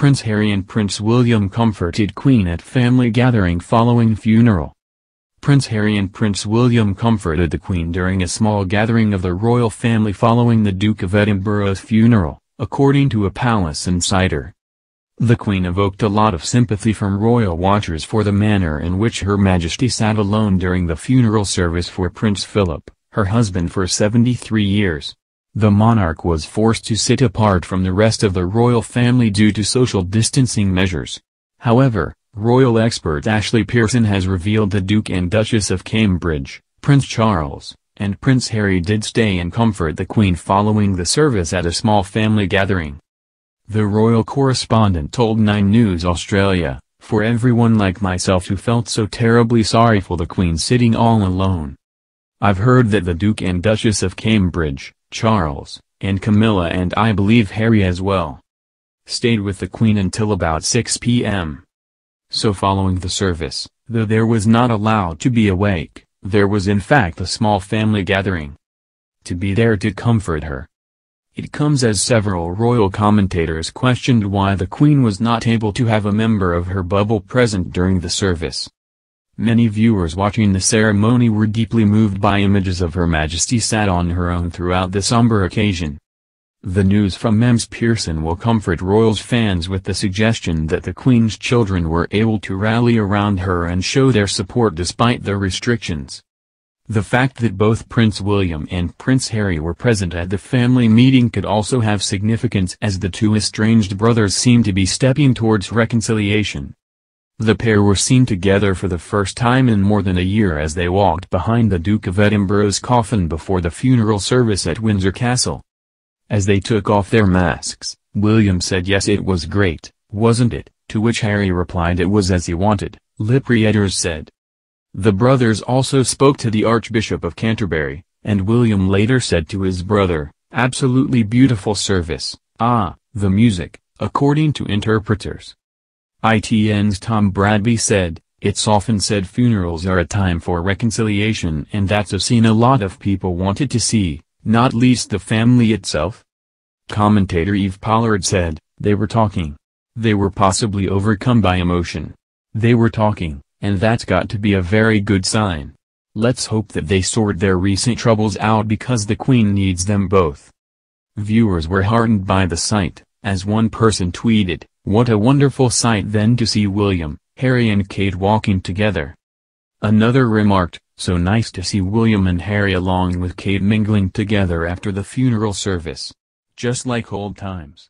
Prince Harry and Prince William comforted Queen at family gathering following funeral. Prince Harry and Prince William comforted the Queen during a small gathering of the royal family following the Duke of Edinburgh's funeral, according to a palace insider. The Queen evoked a lot of sympathy from royal watchers for the manner in which Her Majesty sat alone during the funeral service for Prince Philip, her husband for 73 years. The monarch was forced to sit apart from the rest of the royal family due to social distancing measures. However, royal expert Ashley Pearson has revealed the Duke and Duchess of Cambridge, Prince Charles, and Prince Harry did stay and comfort the Queen following the service at a small family gathering. The royal correspondent told Nine News Australia, for everyone like myself who felt so terribly sorry for the Queen sitting all alone. I've heard that the Duke and Duchess of Cambridge, Charles, and Camilla and I believe Harry as well. Stayed with the Queen until about 6 p.m. So following the service, though there was not allowed to be awake, there was in fact a small family gathering. To be there to comfort her. It comes as several royal commentators questioned why the Queen was not able to have a member of her bubble present during the service. Many viewers watching the ceremony were deeply moved by images of Her Majesty sat on her own throughout the somber occasion. The news from Mems Pearson will comfort Royals fans with the suggestion that the Queen's children were able to rally around her and show their support despite the restrictions. The fact that both Prince William and Prince Harry were present at the family meeting could also have significance as the two estranged brothers seem to be stepping towards reconciliation. The pair were seen together for the first time in more than a year as they walked behind the Duke of Edinburgh's coffin before the funeral service at Windsor Castle. As they took off their masks, William said yes it was great, wasn't it, to which Harry replied it was as he wanted, lip readers said. The brothers also spoke to the Archbishop of Canterbury, and William later said to his brother, absolutely beautiful service, ah, the music, according to interpreters, ITN's Tom Bradby said, It's often said funerals are a time for reconciliation and that's a scene a lot of people wanted to see, not least the family itself. Commentator Eve Pollard said, They were talking. They were possibly overcome by emotion. They were talking, and that's got to be a very good sign. Let's hope that they sort their recent troubles out because the Queen needs them both. Viewers were heartened by the sight. As one person tweeted, what a wonderful sight then to see William, Harry and Kate walking together. Another remarked, so nice to see William and Harry along with Kate mingling together after the funeral service. Just like old times.